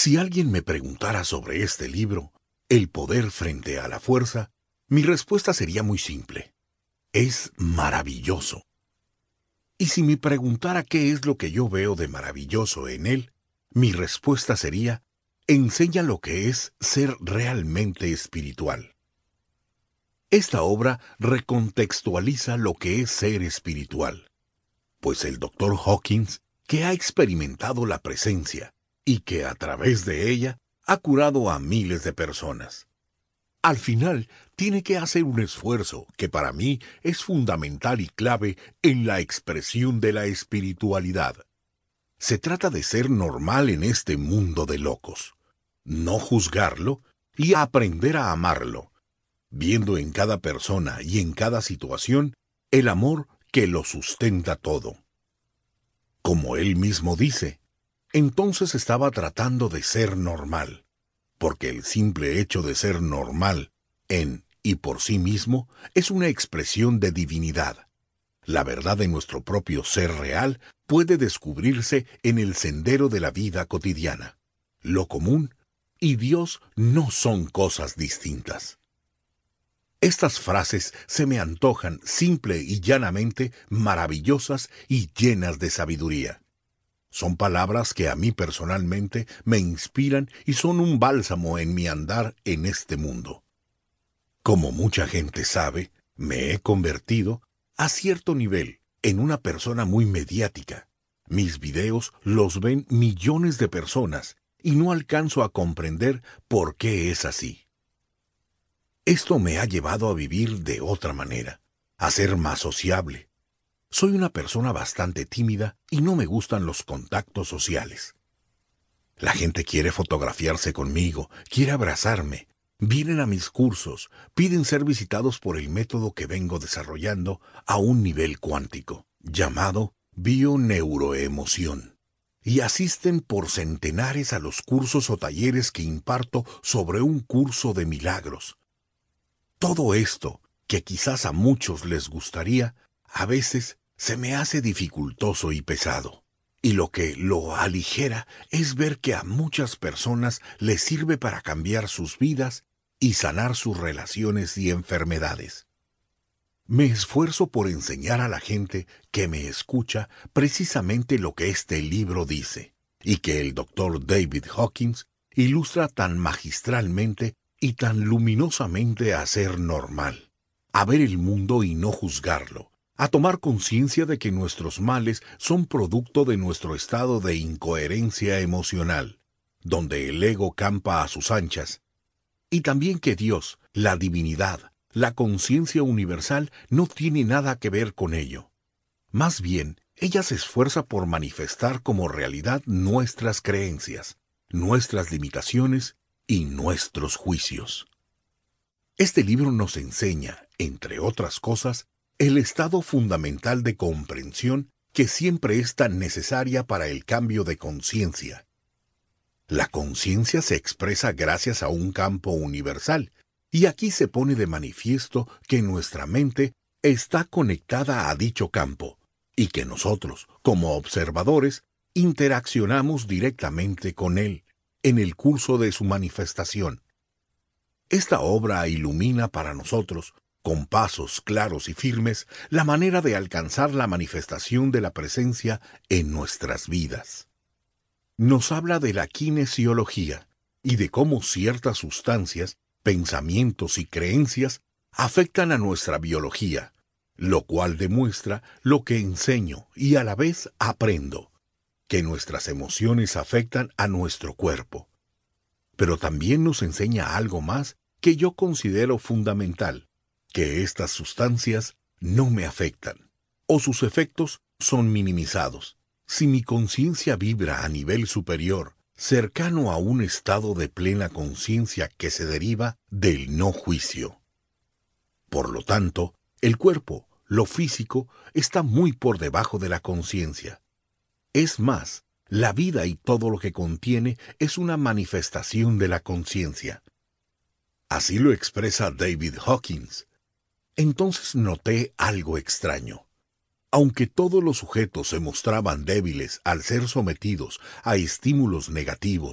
Si alguien me preguntara sobre este libro, El poder frente a la fuerza, mi respuesta sería muy simple. Es maravilloso. Y si me preguntara qué es lo que yo veo de maravilloso en él, mi respuesta sería, enseña lo que es ser realmente espiritual. Esta obra recontextualiza lo que es ser espiritual, pues el doctor Hawkins, que ha experimentado la presencia, y que a través de ella ha curado a miles de personas. Al final, tiene que hacer un esfuerzo que para mí es fundamental y clave en la expresión de la espiritualidad. Se trata de ser normal en este mundo de locos, no juzgarlo y aprender a amarlo, viendo en cada persona y en cada situación el amor que lo sustenta todo. Como él mismo dice, entonces estaba tratando de ser normal, porque el simple hecho de ser normal en y por sí mismo es una expresión de divinidad. La verdad de nuestro propio ser real puede descubrirse en el sendero de la vida cotidiana. Lo común y Dios no son cosas distintas. Estas frases se me antojan simple y llanamente maravillosas y llenas de sabiduría. Son palabras que a mí personalmente me inspiran y son un bálsamo en mi andar en este mundo. Como mucha gente sabe, me he convertido, a cierto nivel, en una persona muy mediática. Mis videos los ven millones de personas y no alcanzo a comprender por qué es así. Esto me ha llevado a vivir de otra manera, a ser más sociable, soy una persona bastante tímida y no me gustan los contactos sociales. La gente quiere fotografiarse conmigo, quiere abrazarme, vienen a mis cursos, piden ser visitados por el método que vengo desarrollando a un nivel cuántico, llamado bioneuroemoción, y asisten por centenares a los cursos o talleres que imparto sobre un curso de milagros. Todo esto, que quizás a muchos les gustaría, a veces se me hace dificultoso y pesado. Y lo que lo aligera es ver que a muchas personas les sirve para cambiar sus vidas y sanar sus relaciones y enfermedades. Me esfuerzo por enseñar a la gente que me escucha precisamente lo que este libro dice y que el doctor David Hawkins ilustra tan magistralmente y tan luminosamente a ser normal, a ver el mundo y no juzgarlo, a tomar conciencia de que nuestros males son producto de nuestro estado de incoherencia emocional, donde el ego campa a sus anchas, y también que Dios, la divinidad, la conciencia universal no tiene nada que ver con ello. Más bien, ella se esfuerza por manifestar como realidad nuestras creencias, nuestras limitaciones y nuestros juicios. Este libro nos enseña, entre otras cosas, el estado fundamental de comprensión que siempre es tan necesaria para el cambio de conciencia. La conciencia se expresa gracias a un campo universal, y aquí se pone de manifiesto que nuestra mente está conectada a dicho campo, y que nosotros, como observadores, interaccionamos directamente con él en el curso de su manifestación. Esta obra ilumina para nosotros con pasos claros y firmes, la manera de alcanzar la manifestación de la presencia en nuestras vidas. Nos habla de la kinesiología y de cómo ciertas sustancias, pensamientos y creencias afectan a nuestra biología, lo cual demuestra lo que enseño y a la vez aprendo, que nuestras emociones afectan a nuestro cuerpo. Pero también nos enseña algo más que yo considero fundamental, que estas sustancias no me afectan o sus efectos son minimizados. Si mi conciencia vibra a nivel superior, cercano a un estado de plena conciencia que se deriva del no juicio. Por lo tanto, el cuerpo, lo físico, está muy por debajo de la conciencia. Es más, la vida y todo lo que contiene es una manifestación de la conciencia. Así lo expresa David Hawkins, entonces noté algo extraño. Aunque todos los sujetos se mostraban débiles al ser sometidos a estímulos negativos